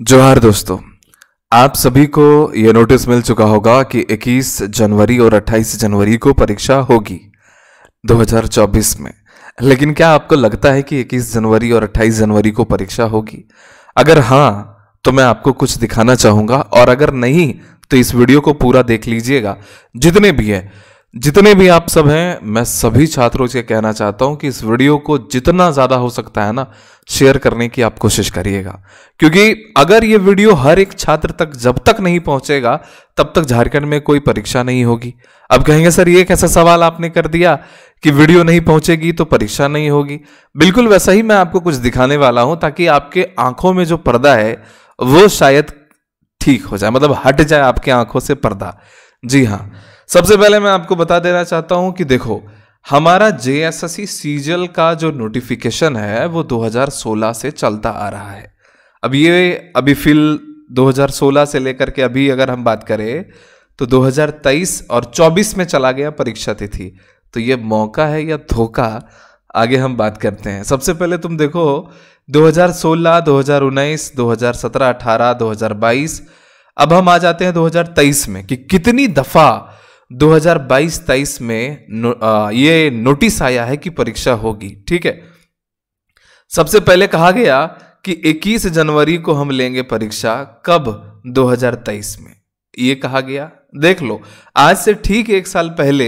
जोहार दोस्तों आप सभी को यह नोटिस मिल चुका होगा कि 21 जनवरी और 28 जनवरी को परीक्षा होगी 2024 में लेकिन क्या आपको लगता है कि 21 जनवरी और 28 जनवरी को परीक्षा होगी अगर हाँ तो मैं आपको कुछ दिखाना चाहूंगा और अगर नहीं तो इस वीडियो को पूरा देख लीजिएगा जितने भी है जितने भी आप सब हैं मैं सभी छात्रों से कहना चाहता हूं कि इस वीडियो को जितना ज़्यादा हो सकता है ना शेयर करने की आप कोशिश करिएगा क्योंकि अगर ये वीडियो हर एक छात्र तक जब तक नहीं पहुंचेगा तब तक झारखंड में कोई परीक्षा नहीं होगी अब कहेंगे सर ये कैसा सवाल आपने कर दिया कि वीडियो नहीं पहुंचेगी तो परीक्षा नहीं होगी बिल्कुल वैसा ही मैं आपको कुछ दिखाने वाला हूं ताकि आपके आंखों में जो पर्दा है वो शायद ठीक हो जाए मतलब हट जाए आपकी आंखों से पर्दा जी हाँ सबसे पहले मैं आपको बता देना चाहता हूं कि देखो हमारा जे एस एस सी सीजल का जो नोटिफिकेशन है वो 2016 से चलता आ रहा है अब ये अभी फिल 2016 से लेकर के अभी अगर हम बात करें तो 2023 और 24 में चला गया परीक्षा तिथि तो ये मौका है या धोखा आगे हम बात करते हैं सबसे पहले तुम देखो 2016, 2019, 2017, 18, 2022 अब हम आ जाते हैं 2023 में कि कितनी दफ़ा 2022-23 में ये नोटिस आया है कि परीक्षा होगी ठीक है सबसे पहले कहा गया कि 21 जनवरी को हम लेंगे परीक्षा कब 2023 में ये कहा गया देख लो आज से ठीक एक साल पहले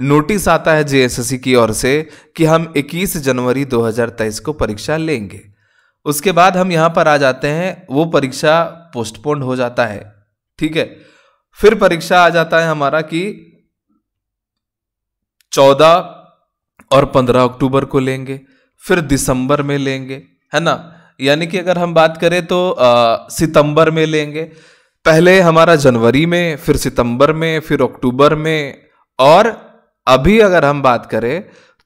नोटिस आता है जेएसएससी की ओर से कि हम 21 जनवरी 2023 को परीक्षा लेंगे उसके बाद हम यहां पर आ जाते हैं वो परीक्षा पोस्टपोन्ड हो जाता है ठीक है फिर परीक्षा आ जाता है हमारा कि चौदह और पंद्रह अक्टूबर को लेंगे फिर दिसंबर में लेंगे है ना यानी कि अगर हम बात करें तो आ, सितंबर में लेंगे पहले हमारा जनवरी में फिर सितंबर में फिर अक्टूबर में और अभी अगर हम बात करें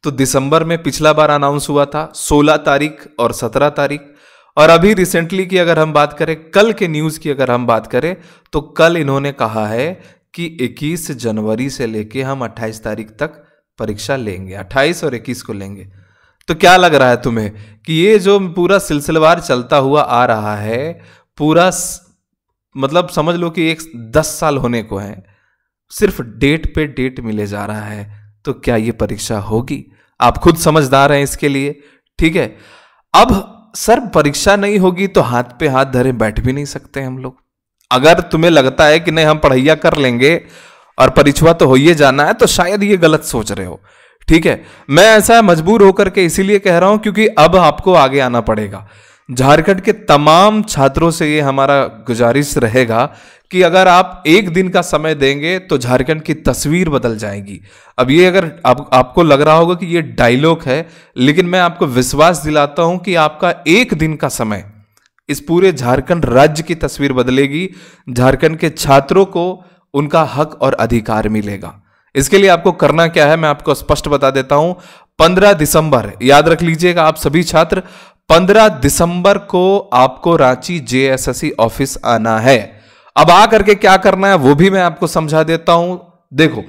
तो दिसंबर में पिछला बार अनाउंस हुआ था 16 तारीख और 17 तारीख और अभी रिसेंटली की अगर हम बात करें कल के न्यूज़ की अगर हम बात करें तो कल इन्होंने कहा है कि 21 जनवरी से लेके हम 28 तारीख तक परीक्षा लेंगे 28 और 21 को लेंगे तो क्या लग रहा है तुम्हें कि ये जो पूरा सिलसिलेवार चलता हुआ आ रहा है पूरा मतलब समझ लो कि एक दस साल होने को है सिर्फ डेट पे डेट मिले जा रहा है तो क्या ये परीक्षा होगी आप खुद समझदार हैं इसके लिए ठीक है अब सर परीक्षा नहीं होगी तो हाथ पे हाथ धरे बैठ भी नहीं सकते हम लोग अगर तुम्हें लगता है कि नहीं हम पढ़ैया कर लेंगे और परीक्षा तो हो ही जाना है तो शायद ये गलत सोच रहे हो ठीक है मैं ऐसा मजबूर होकर के इसीलिए कह रहा हूं क्योंकि अब आपको आगे आना पड़ेगा झारखंड के तमाम छात्रों से ये हमारा गुजारिश रहेगा कि अगर आप एक दिन का समय देंगे तो झारखंड की तस्वीर बदल जाएगी अब ये अगर आप, आपको लग रहा होगा कि ये डायलॉग है लेकिन मैं आपको विश्वास दिलाता हूं कि आपका एक दिन का समय इस पूरे झारखंड राज्य की तस्वीर बदलेगी झारखंड के छात्रों को उनका हक और अधिकार मिलेगा इसके लिए आपको करना क्या है मैं आपको स्पष्ट बता देता हूं 15 दिसंबर याद रख लीजिएगा आप सभी छात्र पंद्रह दिसंबर को आपको रांची जेएसएससी ऑफिस आना है अब आ करके क्या करना है वो भी मैं आपको समझा देता हूं देखो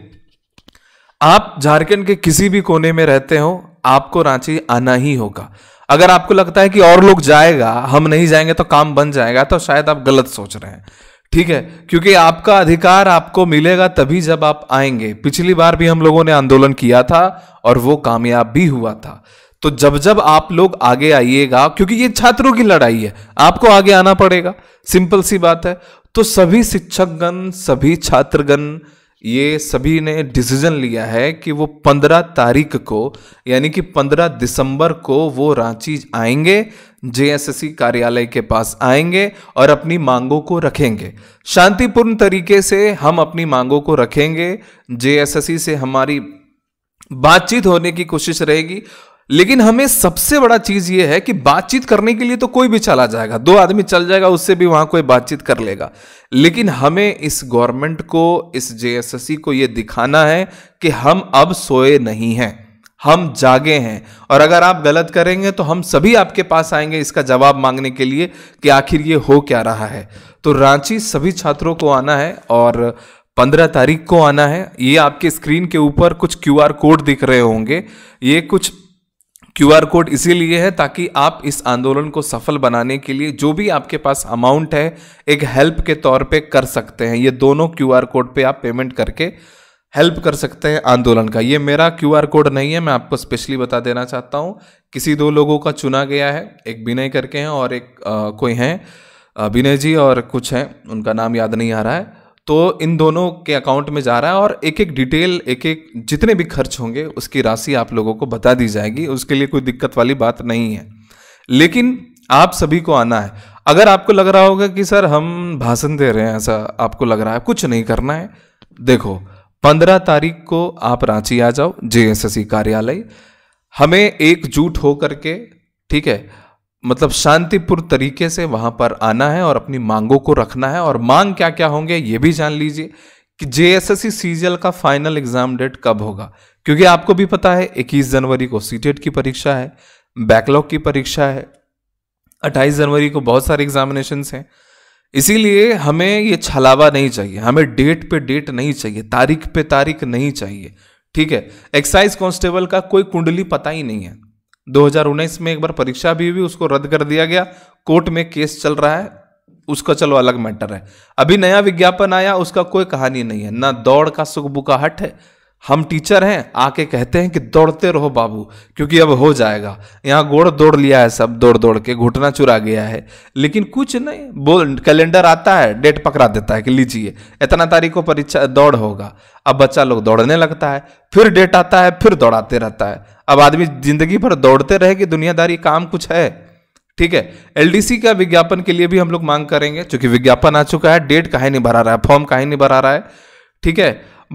आप झारखंड के किसी भी कोने में रहते हो आपको रांची आना ही होगा अगर आपको लगता है कि और लोग जाएगा हम नहीं जाएंगे तो काम बन जाएगा तो शायद आप गलत सोच रहे हैं ठीक है क्योंकि आपका अधिकार आपको मिलेगा तभी जब आप आएंगे पिछली बार भी हम लोगों ने आंदोलन किया था और वो कामयाब भी हुआ था तो जब जब आप लोग आगे आइएगा क्योंकि ये छात्रों की लड़ाई है आपको आगे आना पड़ेगा सिंपल सी बात है तो सभी शिक्षकगण सभी छात्रगण ये सभी ने डिसीजन लिया है कि वो पंद्रह तारीख को यानी कि पंद्रह दिसंबर को वो रांची आएंगे जेएसएससी कार्यालय के पास आएंगे और अपनी मांगों को रखेंगे शांतिपूर्ण तरीके से हम अपनी मांगों को रखेंगे जेएसएससी से हमारी बातचीत होने की कोशिश रहेगी लेकिन हमें सबसे बड़ा चीज ये है कि बातचीत करने के लिए तो कोई भी चला जाएगा दो आदमी चल जाएगा उससे भी वहां कोई बातचीत कर लेगा लेकिन हमें इस गवर्नमेंट को इस जेएसएससी को यह दिखाना है कि हम अब सोए नहीं हैं हम जागे हैं और अगर आप गलत करेंगे तो हम सभी आपके पास आएंगे इसका जवाब मांगने के लिए कि आखिर ये हो क्या रहा है तो रांची सभी छात्रों को आना है और पंद्रह तारीख को आना है ये आपके स्क्रीन के ऊपर कुछ क्यूआर कोड दिख रहे होंगे ये कुछ क्यू आर कोड इसीलिए है ताकि आप इस आंदोलन को सफल बनाने के लिए जो भी आपके पास अमाउंट है एक हेल्प के तौर पे कर सकते हैं ये दोनों क्यू आर कोड पे आप पेमेंट करके हेल्प कर सकते हैं आंदोलन का ये मेरा क्यू आर कोड नहीं है मैं आपको स्पेशली बता देना चाहता हूँ किसी दो लोगों का चुना गया है एक विनय करके हैं और एक आ, कोई हैं विनय जी और कुछ हैं उनका नाम याद नहीं आ रहा है तो इन दोनों के अकाउंट में जा रहा है और एक एक डिटेल एक एक जितने भी खर्च होंगे उसकी राशि आप लोगों को बता दी जाएगी उसके लिए कोई दिक्कत वाली बात नहीं है लेकिन आप सभी को आना है अगर आपको लग रहा होगा कि सर हम भाषण दे रहे हैं ऐसा आपको लग रहा है कुछ नहीं करना है देखो पंद्रह तारीख को आप रांची आ जाओ जे कार्यालय हमें एकजुट होकर के ठीक है मतलब शांतिपूर्ण तरीके से वहाँ पर आना है और अपनी मांगों को रखना है और मांग क्या क्या होंगे ये भी जान लीजिए कि जे एस का फाइनल एग्जाम डेट कब होगा क्योंकि आपको भी पता है 21 जनवरी को सी की परीक्षा है बैकलॉग की परीक्षा है 28 जनवरी को बहुत सारे एग्जामिनेशन हैं इसीलिए हमें ये छलावा नहीं चाहिए हमें डेट पे डेट नहीं चाहिए तारीख पे तारीख नहीं चाहिए ठीक है एक्साइज कांस्टेबल का कोई कुंडली पता ही नहीं है 2019 में एक बार परीक्षा भी हुई उसको रद्द कर दिया गया कोर्ट में केस चल रहा है उसका चलो अलग मैटर है अभी नया विज्ञापन आया उसका कोई कहानी नहीं है ना दौड़ का सुख बुकाहट है हम टीचर हैं आके कहते हैं कि दौड़ते रहो बाबू क्योंकि अब हो जाएगा यहाँ गोड़ दौड़ लिया है सब दौड़ दौड़ के घुटना चुरा गया है लेकिन कुछ नहीं बोल कैलेंडर आता है डेट पकड़ा देता है कि लीजिए इतना तारीख को परीक्षा दौड़ होगा अब बच्चा लोग दौड़ने लगता है फिर डेट आता है फिर दौड़ाते रहता है अब आदमी जिंदगी भर दौड़ते रहे कि दुनियादारी काम कुछ है ठीक है एलडीसी का विज्ञापन के लिए भी हम लोग मांग करेंगे चूंकि विज्ञापन आ चुका है डेट काहे नहीं भरा रहा है फॉर्म काहे नहीं भरा रहा है ठीक है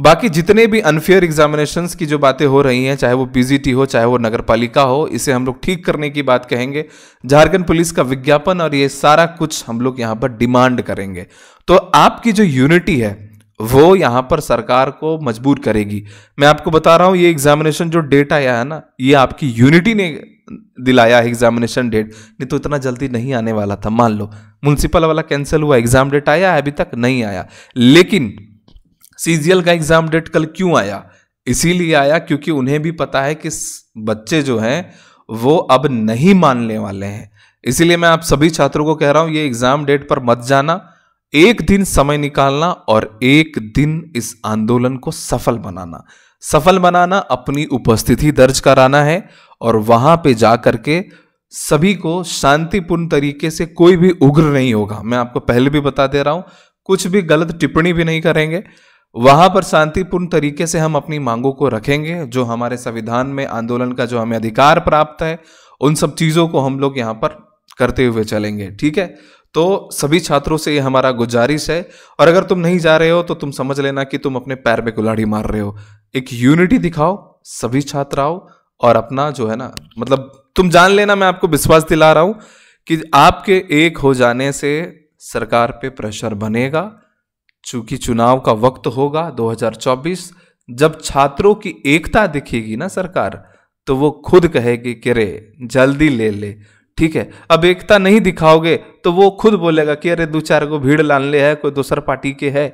बाकी जितने भी अनफेयर एग्जामिनेशन की जो बातें हो रही हैं चाहे वो पीजीटी हो चाहे वो नगरपालिका हो इसे हम लोग ठीक करने की बात कहेंगे झारखंड पुलिस का विज्ञापन और ये सारा कुछ हम लोग यहाँ पर डिमांड करेंगे तो आपकी जो यूनिटी है वो यहाँ पर सरकार को मजबूर करेगी मैं आपको बता रहा हूँ ये एग्जामिनेशन जो डेट आया है ना ये आपकी यूनिटी ने दिलाया है एग्जामिनेशन डेट नहीं तो इतना जल्दी नहीं आने वाला था मान लो म्यूनसिपल वाला कैंसिल हुआ एग्जाम डेट आया अभी तक नहीं आया लेकिन सीजीएल का एग्जाम डेट कल क्यों आया इसीलिए आया क्योंकि उन्हें भी पता है कि बच्चे जो हैं वो अब नहीं मानने वाले हैं इसीलिए मैं आप सभी छात्रों को कह रहा हूं ये एग्जाम डेट पर मत जाना एक दिन समय निकालना और एक दिन इस आंदोलन को सफल बनाना सफल बनाना अपनी उपस्थिति दर्ज कराना है और वहां पे जा करके सभी को शांतिपूर्ण तरीके से कोई भी उग्र नहीं होगा मैं आपको पहले भी बता दे रहा हूं कुछ भी गलत टिप्पणी भी नहीं करेंगे वहां पर शांतिपूर्ण तरीके से हम अपनी मांगों को रखेंगे जो हमारे संविधान में आंदोलन का जो हमें अधिकार प्राप्त है उन सब चीज़ों को हम लोग यहाँ पर करते हुए चलेंगे ठीक है तो सभी छात्रों से ये हमारा गुजारिश है और अगर तुम नहीं जा रहे हो तो तुम समझ लेना कि तुम अपने पैर पे कुल्हाड़ी मार रहे हो एक यूनिटी दिखाओ सभी छात्र आओ और अपना जो है ना मतलब तुम जान लेना मैं आपको विश्वास दिला रहा हूं कि आपके एक हो जाने से सरकार पे प्रेशर बनेगा चूंकि चुनाव का वक्त होगा 2024 जब छात्रों की एकता दिखेगी ना सरकार तो वो खुद कहेगी कि रे जल्दी ले ले ठीक है अब एकता नहीं दिखाओगे तो वो खुद बोलेगा कि अरे दो चार को भीड़ लान ले है कोई दूसर पार्टी के है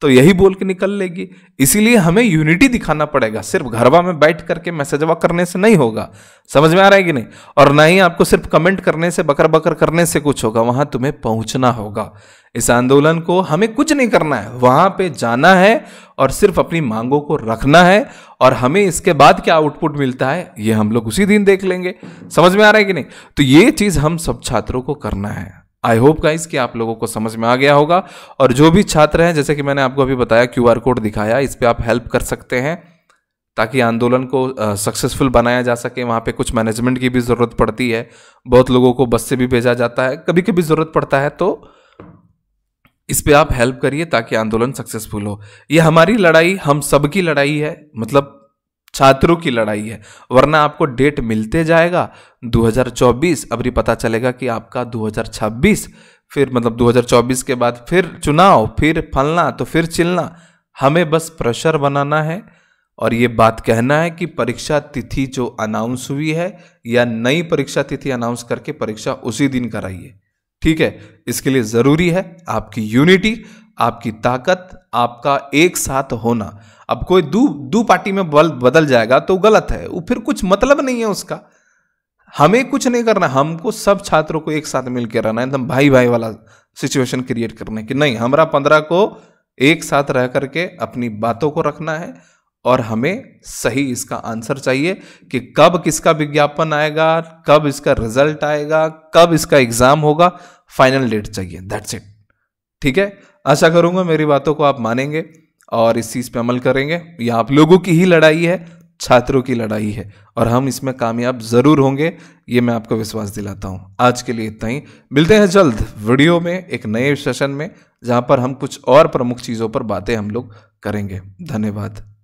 तो यही बोल के निकल लेगी इसीलिए हमें यूनिटी दिखाना पड़ेगा सिर्फ घरवा में बैठ करके मैसेजवा करने से नहीं होगा समझ में आ रहा है कि नहीं और ना ही आपको सिर्फ कमेंट करने से बकर बकर करने से कुछ होगा वहां तुम्हें पहुंचना होगा इस आंदोलन को हमें कुछ नहीं करना है वहां पे जाना है और सिर्फ अपनी मांगों को रखना है और हमें इसके बाद क्या आउटपुट मिलता है ये हम लोग उसी दिन देख लेंगे समझ में आ रहा है कि नहीं तो ये चीज़ हम सब छात्रों को करना है आई होप गाइस कि आप लोगों को समझ में आ गया होगा और जो भी छात्र हैं जैसे कि मैंने आपको अभी बताया क्यू कोड दिखाया इस पर आप हेल्प कर सकते हैं ताकि आंदोलन को सक्सेसफुल बनाया जा सके वहाँ पे कुछ मैनेजमेंट की भी ज़रूरत पड़ती है बहुत लोगों को बस से भी भेजा जाता है कभी कभी ज़रूरत पड़ता है तो इस पर आप हेल्प करिए ताकि आंदोलन सक्सेसफुल हो ये हमारी लड़ाई हम सबकी लड़ाई है मतलब छात्रों की लड़ाई है वरना आपको डेट मिलते जाएगा 2024 अभी पता चलेगा कि आपका 2026 फिर मतलब 2024 के बाद फिर चुनाव फिर फलना तो फिर चिलना हमें बस प्रेशर बनाना है और ये बात कहना है कि परीक्षा तिथि जो अनाउंस हुई है या नई परीक्षा तिथि अनाउंस करके परीक्षा उसी दिन कराइए ठीक है इसके लिए ज़रूरी है आपकी यूनिटी आपकी ताकत आपका एक साथ होना अब कोई दो दो पार्टी में बल बदल जाएगा तो गलत है वो फिर कुछ मतलब नहीं है उसका हमें कुछ नहीं करना हमको सब छात्रों को एक साथ मिलकर रहना एकदम भाई भाई वाला सिचुएशन क्रिएट करना है कि नहीं हमारा पंद्रह को एक साथ रह करके अपनी बातों को रखना है और हमें सही इसका आंसर चाहिए कि कब किसका विज्ञापन आएगा कब इसका रिजल्ट आएगा कब इसका एग्जाम होगा फाइनल डेट चाहिए दैट्स इट ठीक है आशा करूँगा मेरी बातों को आप मानेंगे और इस चीज़ पर अमल करेंगे ये आप लोगों की ही लड़ाई है छात्रों की लड़ाई है और हम इसमें कामयाब ज़रूर होंगे ये मैं आपको विश्वास दिलाता हूँ आज के लिए इतना ही मिलते हैं जल्द वीडियो में एक नए सेशन में जहाँ पर हम कुछ और प्रमुख चीज़ों पर बातें हम लोग करेंगे धन्यवाद